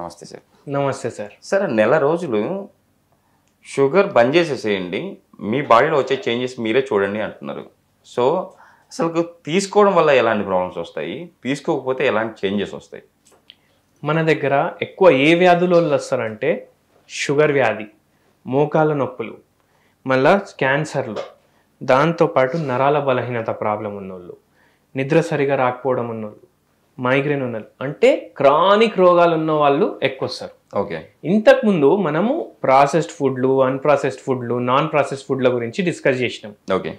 నమస్తే సార్ నమస్తే sir sir నెల రోజులు షుగర్ బంద్ చేసేసేయండి మీ బాడీలో వచ్చే చేంజెస్ మీరే చూడండి అంటున్నారు సో అసలు తీసుకోవడం వల్ల ఎలాంటి ప్రాబ్లమ్స్ వస్తాయి తీసుకోకపోతే ఎలాంటి చేంజెస్ వస్తాయి మన దగ్గర ఎక్కువ ఏ వల్ల వస్తారంటే షుగర్ వ్యాధి మోకాల నొప్పులు మళ్ళా క్యాన్సర్లు దాంతోపాటు నరాల బలహీనత ప్రాబ్లం ఉన్నోళ్ళు నిద్ర సరిగా రాకపోవడం ఉన్నోళ్ళు మైగ్రేన్ ఉన్న అంటే క్రానిక్ రోగాలు ఉన్న వాళ్ళు ఎక్కువ వస్తారు ఓకే ఇంతకుముందు మనము ప్రాసెస్డ్ ఫుడ్లు అన్ప్రాసెస్డ్ ఫుడ్లు నాన్ ప్రాసెస్డ్ ఫుడ్ల గురించి డిస్కస్ చేసినాం ఓకే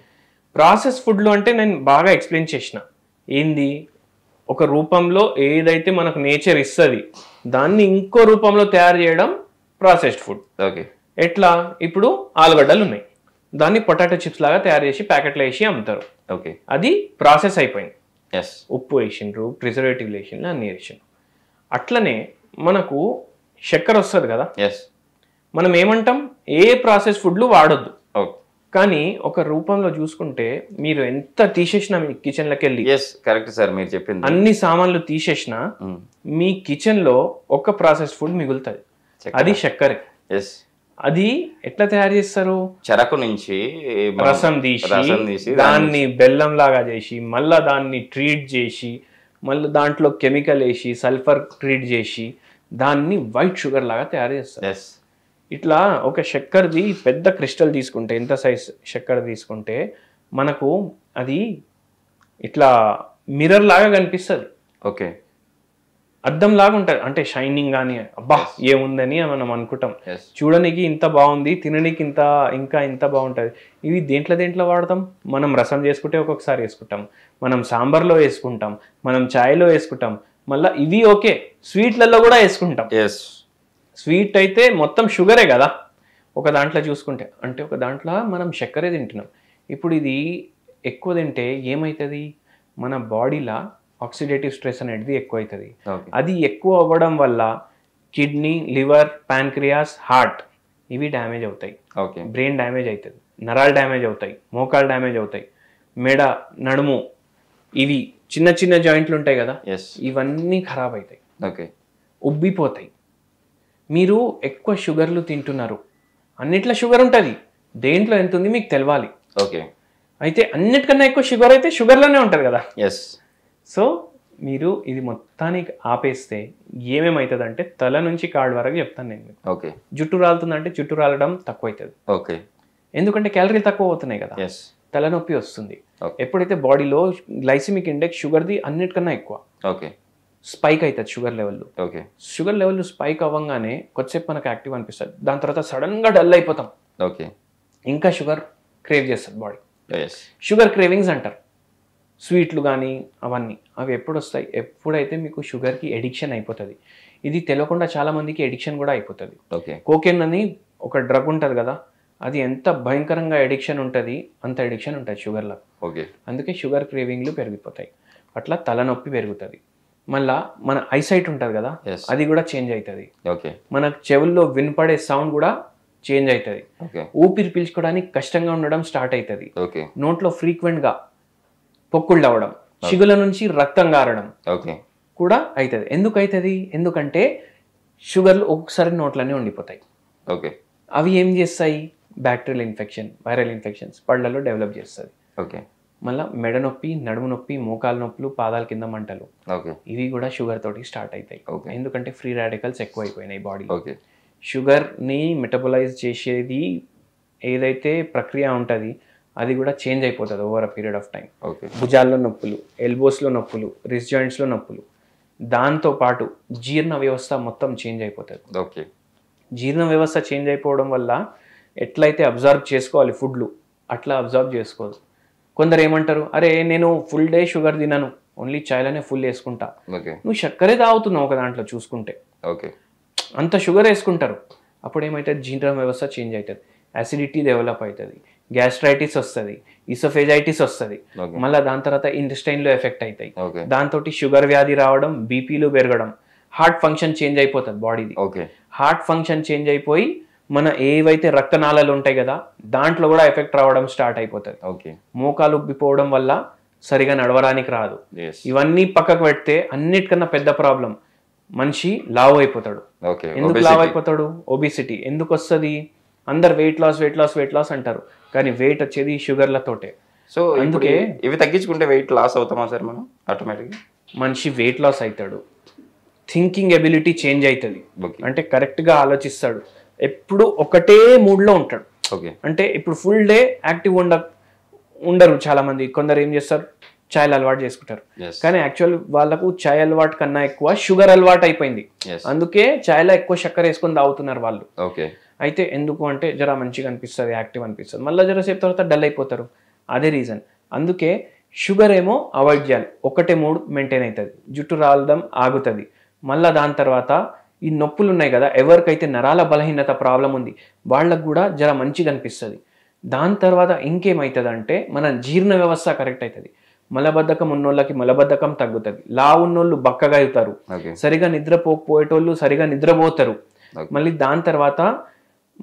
ప్రాసెస్ ఫుడ్లు అంటే నేను బాగా ఎక్స్ప్లెయిన్ చేసిన ఏంది ఒక రూపంలో ఏదైతే మనకు నేచర్ ఇస్తుంది దాన్ని ఇంకో రూపంలో తయారు చేయడం ప్రాసెస్డ్ ఫుడ్ ఓకే ఎట్లా ఇప్పుడు ఆలుగడ్డలు ఉన్నాయి దాన్ని పొటాటో చిప్స్ లాగా తయారు చేసి ప్యాకెట్లో వేసి అమ్ముతారు ఓకే అది ప్రాసెస్ అయిపోయింది ఎస్ ఉప్పు వేసిండ్రు ప్రిజర్వేటివ్ వేసిండ్రు అన్ని వేసిండ్రు అట్లనే మనకు చక్కెర వస్తుంది కదా ఎస్ మనం ఏమంటాం ఏ ప్రాసెస్ ఫుడ్లు వాడొద్దు oh. కానీ ఒక రూపంలో చూసుకుంటే మీరు ఎంత తీసేసినా మీ కిచెన్ లోకి వెళ్ళి కరెక్ట్ సార్ మీరు చెప్పింది అన్ని సామాన్లు తీసేసినా hmm. మీ కిచెన్ లో ఒక ప్రాసెస్ ఫుడ్ మిగులుతుంది అది చక్కెర అది ఎట్లా తయారు చేస్తారు చెరకు నుంచి రసం తీసి రసం తీసి దాన్ని బెల్లం లాగా చేసి మళ్ళీ దాన్ని ట్రీట్ చేసి మళ్ళీ దాంట్లో కెమికల్ వేసి సల్ఫర్ ట్రీట్ చేసి దాన్ని వైట్ షుగర్ లాగా తయారు చేస్తారు ఇట్లా ఒక చక్కెరది పెద్ద క్రిస్టల్ తీసుకుంటే ఎంత సైజ్ చక్కెర తీసుకుంటే మనకు అది ఇట్లా మిర్రర్ లాగా కనిపిస్తుంది ఓకే అద్దం లాగా ఉంటుంది అంటే షైనింగ్ కానీ అబ్బా ఏముందని మనం అనుకుంటాం చూడడానికి ఇంత బాగుంది తినడానికి ఇంత ఇంకా ఇంత బాగుంటుంది ఇవి దేంట్లో దేంట్లో వాడతాం మనం రసం చేసుకుంటే ఒక్కొక్కసారి వేసుకుంటాం మనం సాంబార్లో వేసుకుంటాం మనం ఛాయ్లో వేసుకుంటాం మళ్ళీ ఇవి ఓకే స్వీట్లలో కూడా వేసుకుంటాం స్వీట్ అయితే మొత్తం షుగరే కదా ఒక దాంట్లో చూసుకుంటే అంటే ఒక దాంట్లో మనం చక్కరే తింటున్నాం ఇప్పుడు ఇది ఎక్కువ తింటే ఏమవుతుంది మన బాడీలో ఆక్సిడేటివ్ స్ట్రెస్ అనేది ఎక్కువ అవుతుంది అది ఎక్కువ అవ్వడం వల్ల కిడ్నీ లివర్ ప్యాన్క్రియాస్ హార్ట్ ఇవి డ్యామేజ్ అవుతాయి ఓకే బ్రెయిన్ డ్యామేజ్ అవుతుంది నరాలు డ్యామేజ్ అవుతాయి మోకాలు డ్యామేజ్ అవుతాయి మెడ నడుము ఇవి చిన్న చిన్న జాయింట్లు ఉంటాయి కదా ఇవన్నీ ఖరాబ్ అవుతాయి ఓకే ఉబ్బిపోతాయి మీరు ఎక్కువ షుగర్లు తింటున్నారు అన్నిట్లో షుగర్ ఉంటుంది దేంట్లో ఎంత ఉంది మీకు తెలవాలి ఓకే అయితే అన్నిటికన్నా ఎక్కువ షుగర్ అయితే షుగర్లోనే ఉంటుంది కదా ఎస్ సో మీరు ఇది మొత్తానికి ఆపేస్తే ఏమేమవుతుంది అంటే తల నుంచి కాళ్ళ వరకు చెప్తాను నేను ఓకే జుట్టు రాలుతుందంటే జుట్టు రాలడం తక్కువ అవుతుంది ఓకే ఎందుకంటే క్యాలరీలు తక్కువ అవుతున్నాయి కదా తలనొప్పి వస్తుంది ఎప్పుడైతే బాడీలో గ్లైసిమిక్ ఇండెక్స్ షుగర్ది అన్నిటికన్నా ఎక్కువ ఓకే స్పైక్ అవుతుంది sugar level okay sugar level spike అవ్వగానే కొద్దిసేపు మనకు యాక్టివ్ అనిపిస్తుంది దాని తర్వాత సడన్గా డల్ అయిపోతాం ఓకే ఇంకా షుగర్ క్రేవ్ చేస్తుంది బాడీ షుగర్ క్రేవింగ్స్ అంటారు స్వీట్లు కానీ అవన్నీ అవి ఎప్పుడు వస్తాయి ఎప్పుడైతే మీకు షుగర్కి ఎడిక్షన్ అయిపోతుంది ఇది తెలియకుండా చాలామందికి ఎడిక్షన్ కూడా అయిపోతుంది ఓకే కోకెన్ అని ఒక డ్రగ్ ఉంటుంది కదా అది ఎంత భయంకరంగా ఎడిక్షన్ ఉంటుంది అంత ఎడిక్షన్ ఉంటుంది షుగర్లో ఓకే అందుకే షుగర్ క్రేవింగ్లు పెరిగిపోతాయి అట్లా తలనొప్పి పెరుగుతుంది మళ్ళా మన ఐసైట్ ఉంటుంది కదా అది కూడా చేంజ్ అవుతుంది ఓకే మన చెవుల్లో వినపడే సౌండ్ కూడా చేంజ్ అవుతుంది ఊపిరి పీల్చుకోవడానికి కష్టంగా ఉండడం స్టార్ట్ అవుతుంది నోట్లో ఫ్రీక్వెంట్గా పొక్కుళ్ళు అవ్వడం చిగుల నుంచి రక్తం కారడం ఓకే కూడా అవుతుంది ఎందుకు అవుతుంది ఎందుకంటే షుగర్లు ఒకసారి నోట్లన్నీ ఉండిపోతాయి ఓకే అవి ఏం చేస్తాయి బ్యాక్టీరియల్ ఇన్ఫెక్షన్ వైరల్ ఇన్ఫెక్షన్స్ పళ్ళలో డెవలప్ చేస్తుంది ఓకే మళ్ళీ మెడ నొప్పి నడుము నొప్పి మోకాలు నొప్పులు పాదాల కింద మంటలు ఇవి కూడా షుగర్ తోటి స్టార్ట్ అవుతాయి ఎందుకంటే ఫ్రీ రాడికల్స్ ఎక్కువ అయిపోయినాయి బాడీలో షుగర్ని మెటబలైజ్ చేసేది ఏదైతే ప్రక్రియ ఉంటుంది అది కూడా చేంజ్ అయిపోతుంది over a period of time భుజాల్లో నొప్పులు ఎల్బోస్లో నొప్పులు రిస్ జాయింట్స్లో నొప్పులు దాంతో పాటు జీర్ణ వ్యవస్థ మొత్తం చేంజ్ అయిపోతుంది ఓకే జీర్ణ వ్యవస్థ చేంజ్ అయిపోవడం వల్ల ఎట్లయితే అబ్జర్వ్ చేసుకోవాలి ఫుడ్లు అట్లా అబ్జర్వ్ చేసుకోదు కొందరు ఏమంటారు అరే నేను ఫుల్ డే షుగర్ తినను ఓన్లీ చాయ్లోనే ఫుల్ వేసుకుంటా నువ్వు చక్కరే తాగుతున్నావు ఒక దాంట్లో చూసుకుంటే ఓకే అంత షుగర్ వేసుకుంటారు అప్పుడు ఏమైతే జీర్ణ వ్యవస్థ చేంజ్ అవుతుంది యాసిడిటీ డెవలప్ అవుతుంది గ్యాస్ట్రైటిస్ వస్తుంది ఇసోఫెజైటిస్ వస్తుంది మళ్ళీ దాని తర్వాత లో ఎఫెక్ట్ అవుతాయి దాంతో షుగర్ వ్యాధి రావడం బీపీలు పెరగడం హార్ట్ ఫంక్షన్ చేంజ్ అయిపోతుంది బాడీది హార్ట్ ఫంక్షన్ చేంజ్ అయిపోయి మన ఏవైతే రక్తనాళాలు ఉంటాయి కదా దాంట్లో కూడా ఎఫెక్ట్ రావడం స్టార్ట్ అయిపోతుంది మోకాలు ఉబ్బిపోవడం వల్ల సరిగా నడవడానికి రాదు ఇవన్నీ పక్కకు పెడితే అన్నిటికన్నా పెద్ద ప్రాబ్లం మనిషి లావ్ అయిపోతాడు ఎందుకు లావ్ అయిపోతాడు ఒబిసిటీ ఎందుకు వస్తుంది అందరు weight loss weight loss weight loss అంటారు కానీ వెయిట్ వచ్చేది షుగర్లతోటే సో అందుకే ఇవి తగ్గించుకుంటే వెయిట్ లాస్ అవుతామా సార్ మనం ఆటోమేటిక్గా మనిషి వెయిట్ లాస్ అవుతాడు థింకింగ్ ఎబిలిటీ చేంజ్ అవుతుంది అంటే కరెక్ట్గా ఆలోచిస్తాడు ఎప్పుడు ఒకటే మూడ్లో ఉంటాడు ఓకే అంటే ఇప్పుడు ఫుల్ డే యాక్టివ్ ఉండ ఉండరు చాలా మంది కొందరు ఏం చేస్తారు ఛాయ్ అలవాటు చేసుకుంటారు కానీ యాక్చువల్ వాళ్ళకు ఛాయ్ అలవాటు కన్నా ఎక్కువ షుగర్ అలవాటు అయిపోయింది అందుకే ఛాయ్లో ఎక్కువ చక్కెర వేసుకొని తాగుతున్నారు వాళ్ళు ఓకే అయితే ఎందుకు అంటే జర మంచిగా అనిపిస్తుంది యాక్టివ్ అనిపిస్తుంది మళ్ళీ జరసేపు తర్వాత డల్ అయిపోతారు అదే రీజన్ అందుకే షుగర్ ఏమో అవాయిడ్ చేయాలి ఒకటే మూడు మెయింటైన్ అవుతుంది జుట్టు రాలడం ఆగుతుంది మళ్ళీ దాని తర్వాత ఈ నొప్పులు ఉన్నాయి కదా ఎవరికైతే నరాల బలహీనత ప్రాబ్లం ఉంది వాళ్ళకు కూడా జర మంచిగా అనిపిస్తుంది దాని తర్వాత అంటే మన జీర్ణ వ్యవస్థ కరెక్ట్ అవుతుంది మలబద్ధకం ఉన్నోళ్ళకి మలబద్ధకం తగ్గుతుంది లా ఉన్నోళ్ళు బక్కగా అవుతారు సరిగా నిద్రపోయేటోళ్ళు సరిగా నిద్రపోతారు మళ్ళీ దాని తర్వాత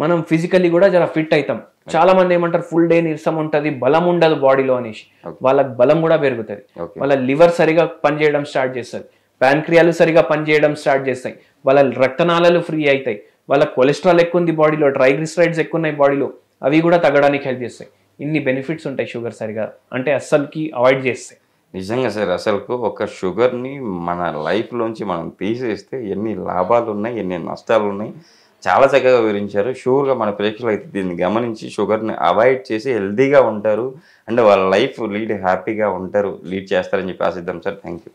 మనం ఫిజికలీ కూడా చాలా ఫిట్ అవుతాం చాలా మంది ఏమంటారు ఫుల్ డే నీరసం ఉంటుంది బలం ఉండదు బాడీలో అనేసి వాళ్ళకి బలం కూడా పెరుగుతుంది వాళ్ళ లివర్ సరిగా పనిచేయడం స్టార్ట్ చేస్తుంది ప్యాన్క్రియాలు సరిగా పనిచేయడం స్టార్ట్ చేస్తాయి వాళ్ళ రక్తనాళాలు ఫ్రీ అవుతాయి వాళ్ళ కొలెస్ట్రాల్ ఎక్కువ ఉంది బాడీలో ట్రైగ్లిసరైడ్స్ ఎక్కువ ఉన్నాయి బాడీలో అవి కూడా తగ్గడానికి హెల్ప్ చేస్తాయి ఇన్ని బెనిఫిట్స్ ఉంటాయి షుగర్ సరిగా అంటే అస్సలుకి అవాయిడ్ చేస్తాయి నిజంగా సార్ అసలుకు ఒక షుగర్ని మన లైఫ్లోంచి మనం తీసేస్తే ఎన్ని లాభాలు ఉన్నాయి ఎన్ని నష్టాలు ఉన్నాయి చాలా చక్కగా వివరించారు షూర్గా మన ప్రేక్షకులు అయితే దీన్ని గమనించి షుగర్ని అవాయిడ్ చేసి హెల్దీగా ఉంటారు అండ్ వాళ్ళ లైఫ్ లీడ్ హ్యాపీగా ఉంటారు లీడ్ చేస్తారని చెప్పి ఆశిద్దాం సార్ థ్యాంక్ యూ